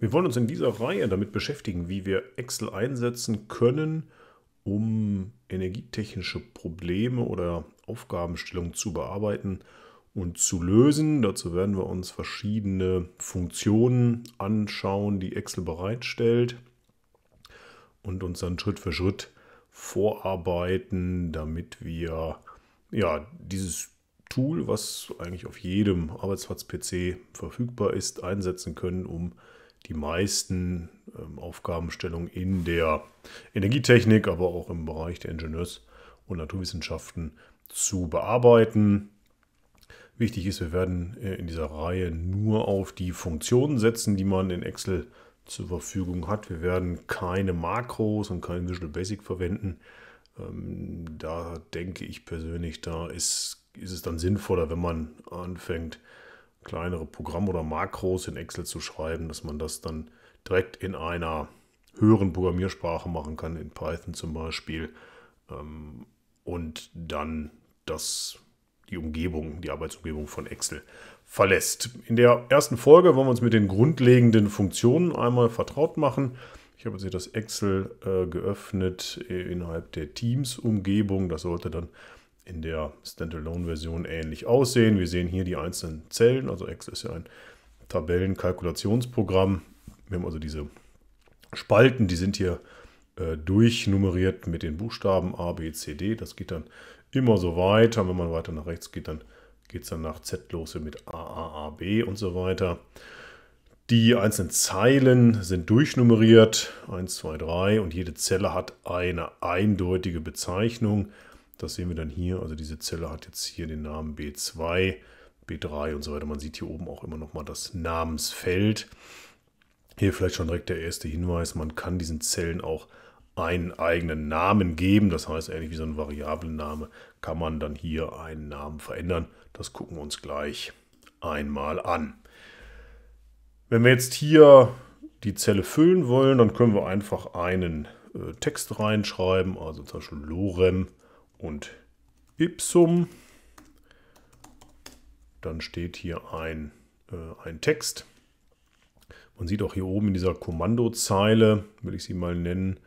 Wir wollen uns in dieser Reihe damit beschäftigen, wie wir Excel einsetzen können, um energietechnische Probleme oder Aufgabenstellungen zu bearbeiten und zu lösen. Dazu werden wir uns verschiedene Funktionen anschauen, die Excel bereitstellt und uns dann Schritt für Schritt vorarbeiten, damit wir ja, dieses Tool, was eigentlich auf jedem Arbeitsplatz-PC verfügbar ist, einsetzen können, um die meisten ähm, Aufgabenstellungen in der Energietechnik, aber auch im Bereich der Ingenieurs- und Naturwissenschaften zu bearbeiten. Wichtig ist, wir werden äh, in dieser Reihe nur auf die Funktionen setzen, die man in Excel zur Verfügung hat. Wir werden keine Makros und kein Visual Basic verwenden. Ähm, da denke ich persönlich, da ist, ist es dann sinnvoller, wenn man anfängt, kleinere Programme oder Makros in Excel zu schreiben, dass man das dann direkt in einer höheren Programmiersprache machen kann, in Python zum Beispiel, ähm, und dann das, die Umgebung, die Arbeitsumgebung von Excel verlässt. In der ersten Folge wollen wir uns mit den grundlegenden Funktionen einmal vertraut machen. Ich habe jetzt hier das Excel äh, geöffnet äh, innerhalb der Teams-Umgebung. Das sollte dann in der Standalone-Version ähnlich aussehen. Wir sehen hier die einzelnen Zellen, also Excel ist ja ein Tabellenkalkulationsprogramm. Wir haben also diese Spalten, die sind hier äh, durchnummeriert mit den Buchstaben A, B, C, D. Das geht dann immer so weiter. wenn man weiter nach rechts geht, dann geht es dann nach Z lose mit A, A, A, B und so weiter. Die einzelnen Zeilen sind durchnummeriert, 1, 2, 3 und jede Zelle hat eine eindeutige Bezeichnung. Das sehen wir dann hier. Also diese Zelle hat jetzt hier den Namen B2, B3 und so weiter. Man sieht hier oben auch immer nochmal das Namensfeld. Hier vielleicht schon direkt der erste Hinweis. Man kann diesen Zellen auch einen eigenen Namen geben. Das heißt, ähnlich wie so ein Variablenname kann man dann hier einen Namen verändern. Das gucken wir uns gleich einmal an. Wenn wir jetzt hier die Zelle füllen wollen, dann können wir einfach einen äh, Text reinschreiben, also zum Beispiel lorem und ipsum. Dann steht hier ein, äh, ein Text. Man sieht auch hier oben in dieser Kommandozeile, will ich sie mal nennen,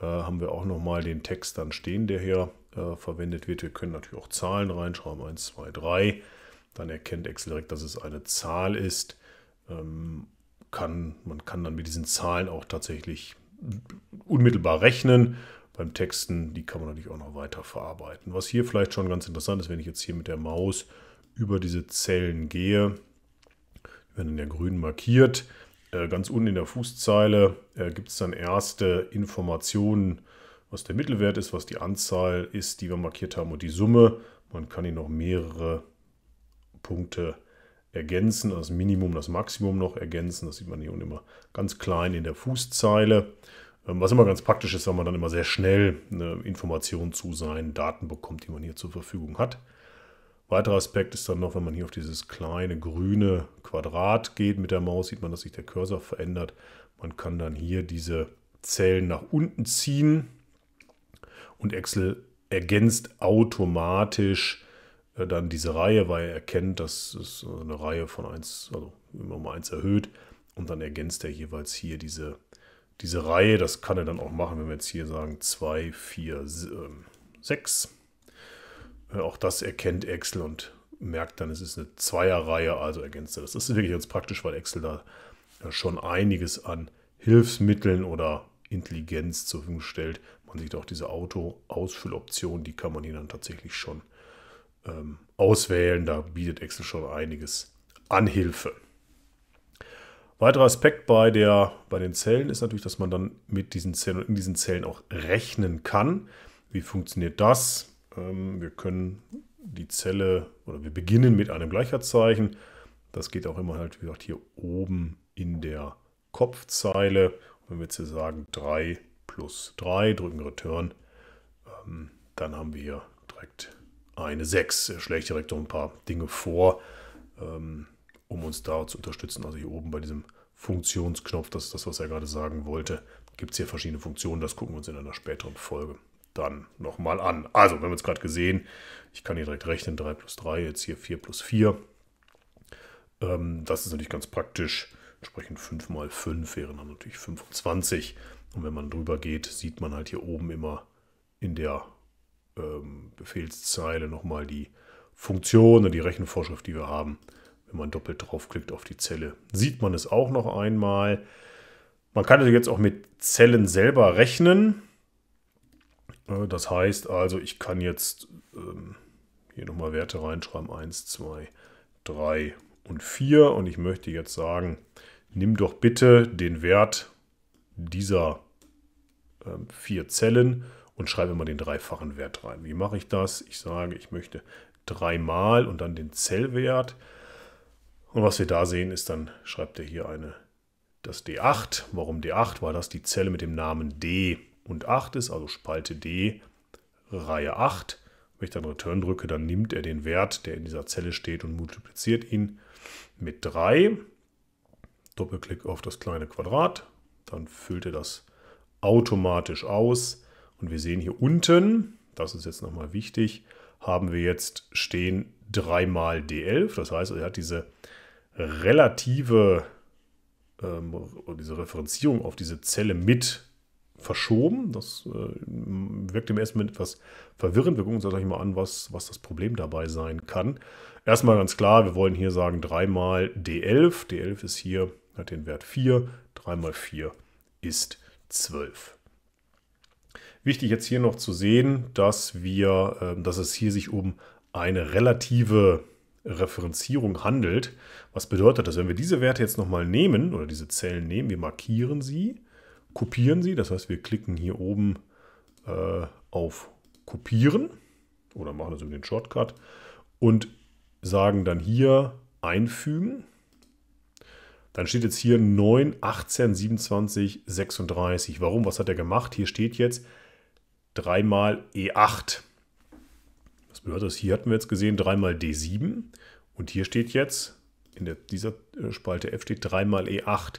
äh, haben wir auch nochmal den Text dann stehen, der hier äh, verwendet wird. Wir können natürlich auch Zahlen reinschreiben, 1, 2, 3. Dann erkennt Excel direkt, dass es eine Zahl ist. Ähm, kann, man kann dann mit diesen Zahlen auch tatsächlich unmittelbar rechnen beim Texten, die kann man natürlich auch noch weiter verarbeiten. Was hier vielleicht schon ganz interessant ist, wenn ich jetzt hier mit der Maus über diese Zellen gehe, die werden in der grün markiert, äh, ganz unten in der Fußzeile äh, gibt es dann erste Informationen, was der Mittelwert ist, was die Anzahl ist, die wir markiert haben und die Summe. Man kann hier noch mehrere Punkte ergänzen, das also Minimum, das Maximum noch ergänzen. Das sieht man hier unten immer ganz klein in der Fußzeile. Ähm, was immer ganz praktisch ist, weil man dann immer sehr schnell Informationen zu seinen Daten bekommt, die man hier zur Verfügung hat. Weiterer Aspekt ist dann noch, wenn man hier auf dieses kleine grüne Quadrat geht mit der Maus, sieht man, dass sich der Cursor verändert. Man kann dann hier diese Zellen nach unten ziehen und Excel ergänzt automatisch äh, dann diese Reihe, weil er erkennt, dass es eine Reihe von 1, also immer um 1 erhöht und dann ergänzt er jeweils hier diese diese Reihe, das kann er dann auch machen, wenn wir jetzt hier sagen 2, 4, 6. Auch das erkennt Excel und merkt dann, es ist eine Zweierreihe, also ergänzt er das. Das ist wirklich ganz praktisch, weil Excel da schon einiges an Hilfsmitteln oder Intelligenz zur Verfügung stellt. Man sieht auch diese Auto-Ausfülloption, die kann man hier dann tatsächlich schon ähm, auswählen. Da bietet Excel schon einiges an Hilfe. Weiterer Aspekt bei, der, bei den Zellen ist natürlich, dass man dann mit diesen Zellen und in diesen Zellen auch rechnen kann. Wie funktioniert das? Ähm, wir können die Zelle oder wir beginnen mit einem Gleichheitszeichen. Das geht auch immer halt, wie gesagt, hier oben in der Kopfzeile. Und wenn wir jetzt hier sagen 3 plus 3, drücken Return, ähm, dann haben wir hier direkt eine 6. Er schlägt direkt noch ein paar Dinge vor. Ähm, um uns da zu unterstützen. Also hier oben bei diesem Funktionsknopf, das ist das, was er gerade sagen wollte, gibt es hier verschiedene Funktionen. Das gucken wir uns in einer späteren Folge dann nochmal an. Also, wir haben jetzt gerade gesehen, ich kann hier direkt rechnen, 3 plus 3, jetzt hier 4 plus 4. Ähm, das ist natürlich ganz praktisch. Entsprechend 5 mal 5 wären dann natürlich 25. Und wenn man drüber geht, sieht man halt hier oben immer in der ähm, Befehlszeile nochmal die Funktion und die Rechenvorschrift, die wir haben. Wenn man doppelt draufklickt auf die Zelle, sieht man es auch noch einmal. Man kann jetzt auch mit Zellen selber rechnen. Äh, das heißt also, ich kann jetzt ähm, hier nochmal Werte reinschreiben. 1, 2, 3 und 4. Und ich möchte jetzt sagen, nimm doch bitte den Wert dieser ähm, vier Zellen und schreibe immer den dreifachen Wert rein. Wie mache ich das? Ich sage, ich möchte dreimal und dann den Zellwert und was wir da sehen, ist dann, schreibt er hier eine, das D8. Warum D8? Weil das die Zelle mit dem Namen D und 8 ist, also Spalte D, Reihe 8. Wenn ich dann Return drücke, dann nimmt er den Wert, der in dieser Zelle steht und multipliziert ihn mit 3. Doppelklick auf das kleine Quadrat, dann füllt er das automatisch aus. Und wir sehen hier unten, das ist jetzt nochmal wichtig, haben wir jetzt stehen 3 mal D11. Das heißt, er hat diese relative, ähm, diese Referenzierung auf diese Zelle mit verschoben. Das äh, wirkt im ersten Moment etwas verwirrend. Wir gucken uns gleich mal an, was, was das Problem dabei sein kann. Erstmal ganz klar, wir wollen hier sagen 3 mal D11. D11 ist hier, hat den Wert 4. 3 mal 4 ist 12. Wichtig jetzt hier noch zu sehen, dass, wir, äh, dass es hier sich um eine relative Referenzierung handelt. Was bedeutet das? Wenn wir diese Werte jetzt nochmal nehmen oder diese Zellen nehmen, wir markieren sie, kopieren sie, das heißt wir klicken hier oben äh, auf Kopieren oder machen das über den Shortcut und sagen dann hier einfügen. Dann steht jetzt hier 9, 18, 27, 36. Warum? Was hat er gemacht? Hier steht jetzt 3 mal E8 bedeutet hier hatten wir jetzt gesehen 3 mal D7 und hier steht jetzt, in der, dieser äh, Spalte F steht 3 mal E8.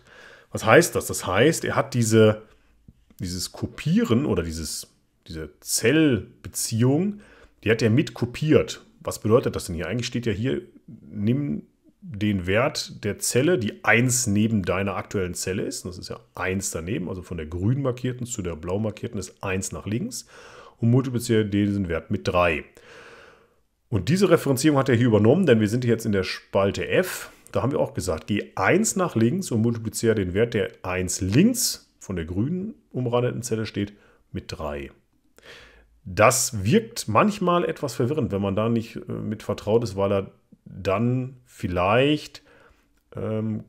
Was heißt das? Das heißt, er hat diese, dieses Kopieren oder dieses, diese Zellbeziehung, die hat er mit kopiert. Was bedeutet das denn hier? Eigentlich steht ja hier, nimm den Wert der Zelle, die 1 neben deiner aktuellen Zelle ist. Das ist ja 1 daneben, also von der grün markierten zu der blau markierten ist 1 nach links. Und multipliziere diesen Wert mit 3. Und diese Referenzierung hat er hier übernommen, denn wir sind jetzt in der Spalte f. Da haben wir auch gesagt, geh 1 nach links und multipliziere den Wert, der 1 links von der grünen umrandeten Zelle steht, mit 3. Das wirkt manchmal etwas verwirrend, wenn man da nicht äh, mit vertraut ist, weil er dann vielleicht ähm,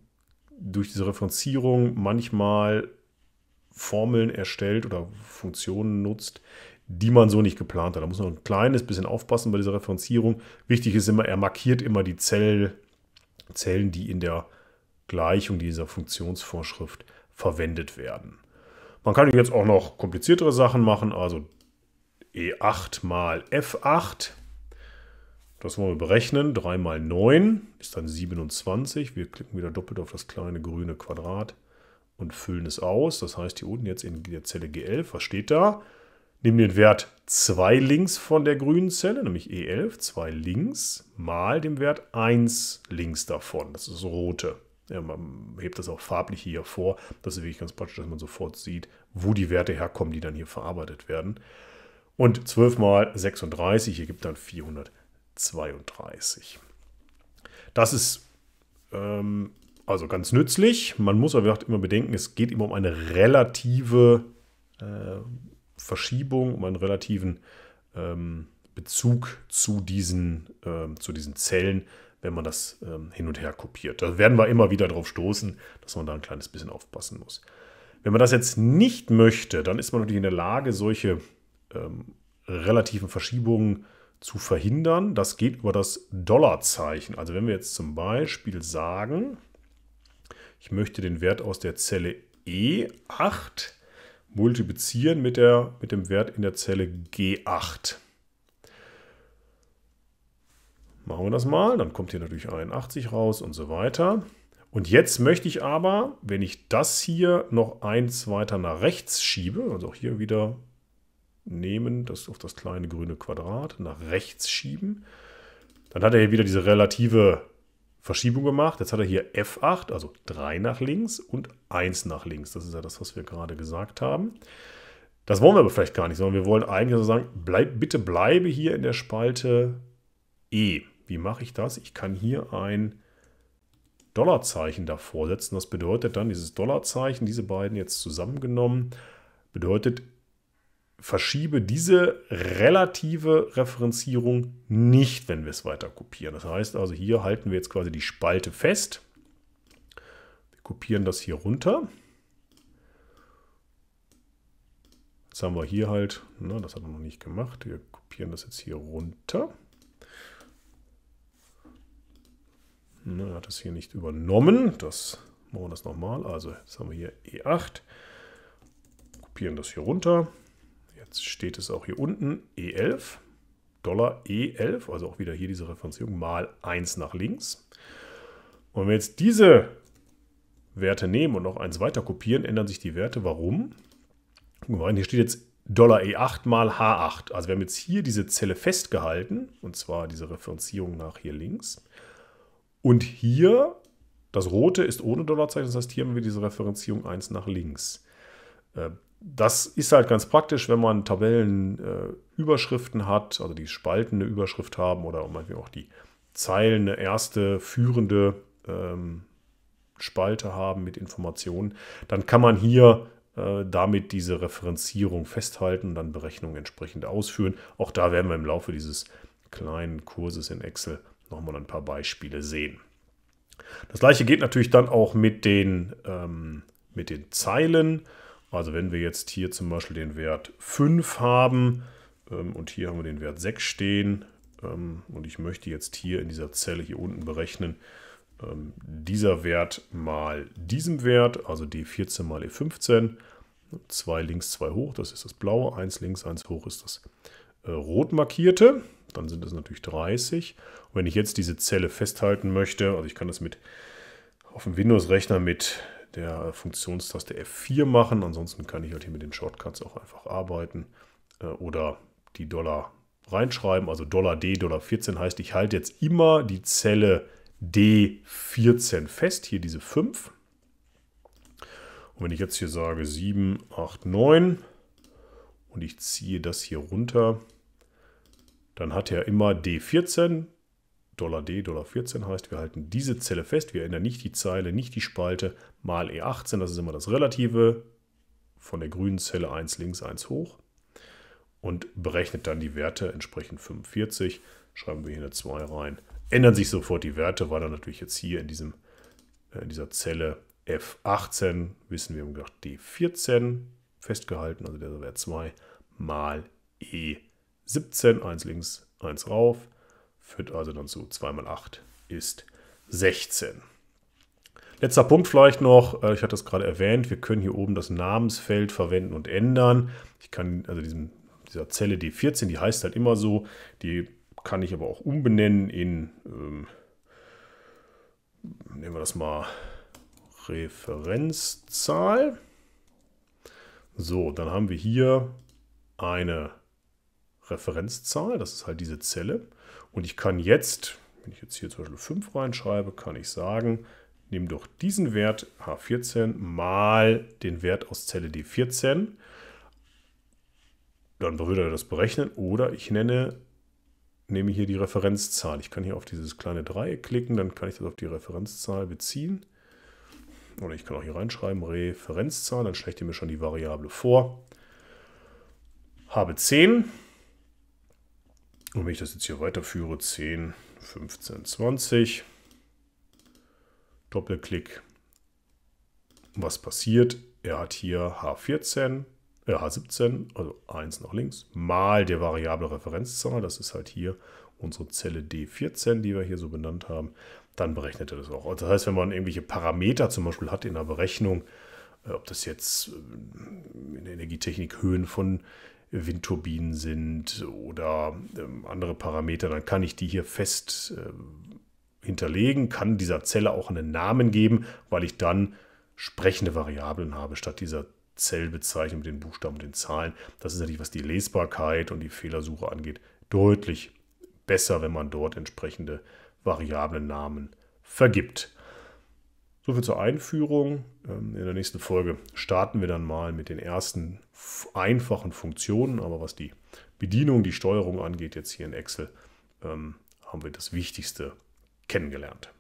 durch diese Referenzierung manchmal Formeln erstellt oder Funktionen nutzt, die man so nicht geplant hat. Da muss man ein kleines bisschen aufpassen bei dieser Referenzierung. Wichtig ist immer, er markiert immer die Zell, Zellen, die in der Gleichung dieser Funktionsvorschrift verwendet werden. Man kann jetzt auch noch kompliziertere Sachen machen, also E8 mal F8. Das wollen wir berechnen. 3 mal 9 ist dann 27. Wir klicken wieder doppelt auf das kleine grüne Quadrat und füllen es aus. Das heißt, hier unten jetzt in der Zelle G11, was steht da? Nimm den Wert 2 links von der grünen Zelle, nämlich E11, 2 links, mal dem Wert 1 links davon, das ist rote. Ja, man hebt das auch farblich hier vor. Das ist wirklich ganz praktisch, dass man sofort sieht, wo die Werte herkommen, die dann hier verarbeitet werden. Und 12 mal 36, ergibt dann 432. Das ist ähm, also ganz nützlich. Man muss aber immer bedenken, es geht immer um eine relative äh, Verschiebung, um einen relativen ähm, Bezug zu diesen, ähm, zu diesen Zellen, wenn man das ähm, hin und her kopiert. Da werden wir immer wieder darauf stoßen, dass man da ein kleines bisschen aufpassen muss. Wenn man das jetzt nicht möchte, dann ist man natürlich in der Lage, solche ähm, relativen Verschiebungen zu verhindern. Das geht über das Dollarzeichen. Also wenn wir jetzt zum Beispiel sagen, ich möchte den Wert aus der Zelle E8 multiplizieren mit, der, mit dem Wert in der Zelle G8. Machen wir das mal, dann kommt hier natürlich 81 raus und so weiter. Und jetzt möchte ich aber, wenn ich das hier noch eins weiter nach rechts schiebe, also auch hier wieder nehmen, das auf das kleine grüne Quadrat nach rechts schieben, dann hat er hier wieder diese relative Verschiebung gemacht. Jetzt hat er hier F8, also 3 nach links und 1 nach links. Das ist ja das, was wir gerade gesagt haben. Das wollen wir aber vielleicht gar nicht, sondern wir wollen eigentlich also sagen, bleib, bitte bleibe hier in der Spalte E. Wie mache ich das? Ich kann hier ein Dollarzeichen davor setzen. Das bedeutet dann, dieses Dollarzeichen, diese beiden jetzt zusammengenommen, bedeutet verschiebe diese relative Referenzierung nicht, wenn wir es weiter kopieren. Das heißt also, hier halten wir jetzt quasi die Spalte fest. Wir kopieren das hier runter. Jetzt haben wir hier halt, na, das hat er noch nicht gemacht, wir kopieren das jetzt hier runter. er hat das hier nicht übernommen, das machen wir das nochmal. Also jetzt haben wir hier E8, kopieren das hier runter, jetzt steht es auch hier unten, E11, Dollar E11, also auch wieder hier diese Referenzierung, mal 1 nach links. Und wenn wir jetzt diese Werte nehmen und noch eins weiter kopieren, ändern sich die Werte. Warum? Gucken wir rein, hier steht jetzt Dollar E8 mal H8. Also wir haben jetzt hier diese Zelle festgehalten, und zwar diese Referenzierung nach hier links. Und hier, das rote ist ohne Dollarzeichen, das heißt, hier haben wir diese Referenzierung 1 nach links. Äh, das ist halt ganz praktisch, wenn man Tabellenüberschriften äh, hat, also die Spalten eine Überschrift haben oder manchmal auch die Zeilen eine erste führende ähm, Spalte haben mit Informationen, dann kann man hier äh, damit diese Referenzierung festhalten und dann Berechnungen entsprechend ausführen. Auch da werden wir im Laufe dieses kleinen Kurses in Excel nochmal ein paar Beispiele sehen. Das gleiche geht natürlich dann auch mit den, ähm, mit den Zeilen. Also wenn wir jetzt hier zum Beispiel den Wert 5 haben ähm, und hier haben wir den Wert 6 stehen ähm, und ich möchte jetzt hier in dieser Zelle hier unten berechnen, ähm, dieser Wert mal diesem Wert, also D14 mal E15, 2 links, 2 hoch, das ist das blaue, 1 links, 1 hoch ist das äh, rot markierte, dann sind es natürlich 30. Und wenn ich jetzt diese Zelle festhalten möchte, also ich kann das mit auf dem Windows-Rechner mit der äh, Funktionstaste F4 machen. Ansonsten kann ich halt hier mit den Shortcuts auch einfach arbeiten äh, oder die Dollar reinschreiben. Also Dollar D, Dollar 14 heißt, ich halte jetzt immer die Zelle D14 fest, hier diese 5. Und wenn ich jetzt hier sage 7, 8, 9 und ich ziehe das hier runter, dann hat er immer D14, Dollar D, Dollar 14 heißt, wir halten diese Zelle fest, wir ändern nicht die Zeile, nicht die Spalte, mal E18, das ist immer das Relative, von der grünen Zelle 1 links, 1 hoch und berechnet dann die Werte entsprechend 45, schreiben wir hier eine 2 rein, ändern sich sofort die Werte, weil dann natürlich jetzt hier in, diesem, äh, in dieser Zelle F18, wissen wir, haben gesagt D14 festgehalten, also der Wert 2 mal E17, 1 links, 1 rauf, führt also dann zu 2 mal 8 ist 16. Letzter Punkt vielleicht noch, äh, ich hatte das gerade erwähnt, wir können hier oben das Namensfeld verwenden und ändern. Ich kann also diesem, dieser Zelle D14, die heißt halt immer so, die kann ich aber auch umbenennen in, ähm, nehmen wir das mal, Referenzzahl. So, dann haben wir hier eine Referenzzahl, das ist halt diese Zelle. Und ich kann jetzt, wenn ich jetzt hier zum Beispiel 5 reinschreibe, kann ich sagen, nehme doch diesen Wert H14 mal den Wert aus Zelle D14. Dann würde er das berechnen oder ich nenne, nehme hier die Referenzzahl. Ich kann hier auf dieses kleine Dreieck klicken, dann kann ich das auf die Referenzzahl beziehen. Oder ich kann auch hier reinschreiben, Referenzzahl, dann schlägt er mir schon die Variable vor. Habe 10, und wenn ich das jetzt hier weiterführe, 10, 15, 20, Doppelklick, was passiert? Er hat hier H14, äh H17, also 1 nach links, mal der variable Referenzzahl, das ist halt hier unsere Zelle D14, die wir hier so benannt haben, dann berechnet er das auch. Das heißt, wenn man irgendwelche Parameter zum Beispiel hat in der Berechnung, äh, ob das jetzt äh, in der Energietechnik Höhen von Windturbinen sind oder ähm, andere Parameter, dann kann ich die hier fest ähm, hinterlegen, kann dieser Zelle auch einen Namen geben, weil ich dann sprechende Variablen habe, statt dieser Zellbezeichnung mit den Buchstaben und den Zahlen. Das ist natürlich, was die Lesbarkeit und die Fehlersuche angeht, deutlich besser, wenn man dort entsprechende Variablennamen vergibt. Soviel zur Einführung. Ähm, in der nächsten Folge starten wir dann mal mit den ersten einfachen Funktionen. Aber was die Bedienung, die Steuerung angeht, jetzt hier in Excel, ähm, haben wir das Wichtigste kennengelernt.